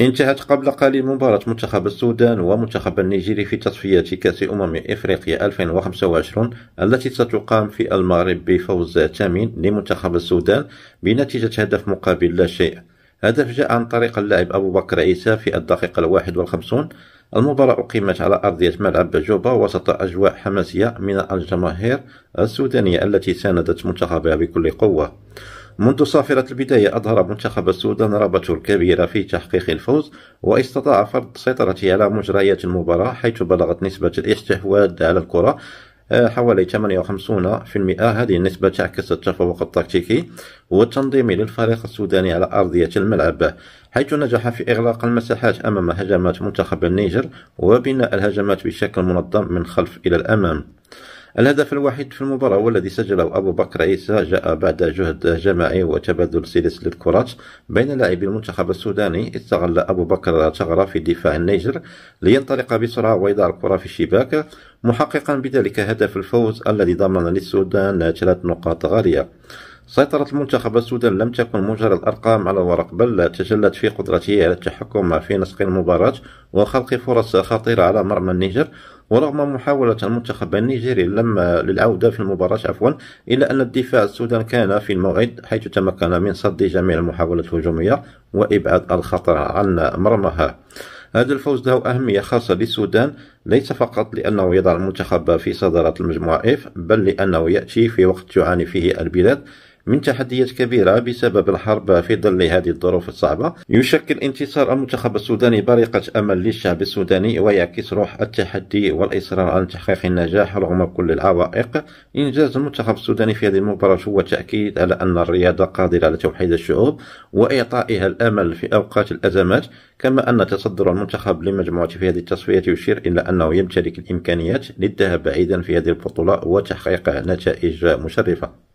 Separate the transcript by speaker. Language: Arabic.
Speaker 1: انتهت قبل قليل مباراة منتخب السودان ومنتخب النيجيري في تصفيات كأس أمم إفريقيا 2025 التي ستقام في المغرب بفوز ثمين لمنتخب السودان بنتيجة هدف مقابل لا شيء هدف جاء عن طريق اللاعب أبو بكر عيسى في الدقيقة الواحد والخمسون المباراة أقيمت على أرضية ملعب جوبا وسط أجواء حماسية من الجماهير السودانية التي ساندت منتخبها بكل قوة منذ صافرة البداية أظهر منتخب السودان رغبته الكبيرة في تحقيق الفوز واستطاع فرض سيطرته على مجريات المباراة حيث بلغت نسبة الاستحواذ على الكرة آه، حوالي 58% هذه النسبة تعكس التفوق التكتيكي والتنظيمي للفريق السوداني على أرضية الملعب حيث نجح في إغلاق المساحات أمام هجمات منتخب النيجر وبناء الهجمات بشكل منظم من خلف إلى الأمام الهدف الوحيد في المباراة والذي سجله أبو بكر عيسى جاء بعد جهد جماعي وتبادل سلس للكرات بين لاعبي المنتخب السوداني استغل أبو بكر ثغرة في دفاع النيجر لينطلق بسرعة ويضع الكرة في الشباك محققا بذلك هدف الفوز الذي ضمن للسودان ثلاث نقاط غالية سيطرة المنتخب السودان لم تكن مجرد أرقام على الورق بل تجلت في قدرته على التحكم في نسق المباراة وخلق فرص خطيرة على مرمى النيجر ورغم محاولة المنتخب النيجيري لما للعودة في المباراة عفوا إلا أن الدفاع السودان كان في الموعد حيث تمكن من صد جميع المحاولات الهجومية وإبعاد الخطر عن مرمها هذا الفوز له أهمية خاصة للسودان ليس فقط لأنه يضع المنتخب في صدارة المجموعة إف بل لأنه يأتي في وقت تعاني فيه البلاد من تحديات كبيرة بسبب الحرب في ظل هذه الظروف الصعبة يشكل انتصار المنتخب السوداني بريقة أمل للشعب السوداني ويعكس روح التحدي والإصرار على تحقيق النجاح رغم كل العوائق إنجاز المنتخب السوداني في هذه المباراة هو تأكيد على أن الرياضة قادرة على توحيد الشعوب وإعطائها الأمل في أوقات الأزمات كما أن تصدر المنتخب لمجموعة في هذه التصفية يشير إلى أنه يمتلك الإمكانيات للذهاب بعيدا في هذه البطولة وتحقيق نتائج مشرفة